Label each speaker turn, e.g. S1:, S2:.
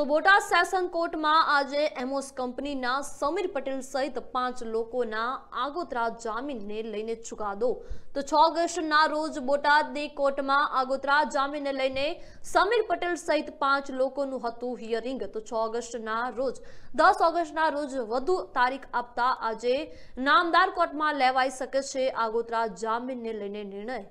S1: તો બોટાદ સેશન કોર્ટમાં આજે એમોસ કંપનીના સમીર પટેલ સહિત પાંચ લોકોના આગોતરા જામીનને લઈને ચુકાદો તો છ ઓગસ્ટના રોજ બોટાદની કોર્ટમાં આગોતરા જામીનને લઈને સમીર પટેલ સહિત પાંચ લોકોનું હતું હિયરિંગ તો છ ઓગસ્ટના રોજ દસ ઓગસ્ટના રોજ વધુ તારીખ આપતા આજે નામદાર કોર્ટમાં લેવાઈ શકે છે આગોતરા જામીનને લઈને નિર્ણય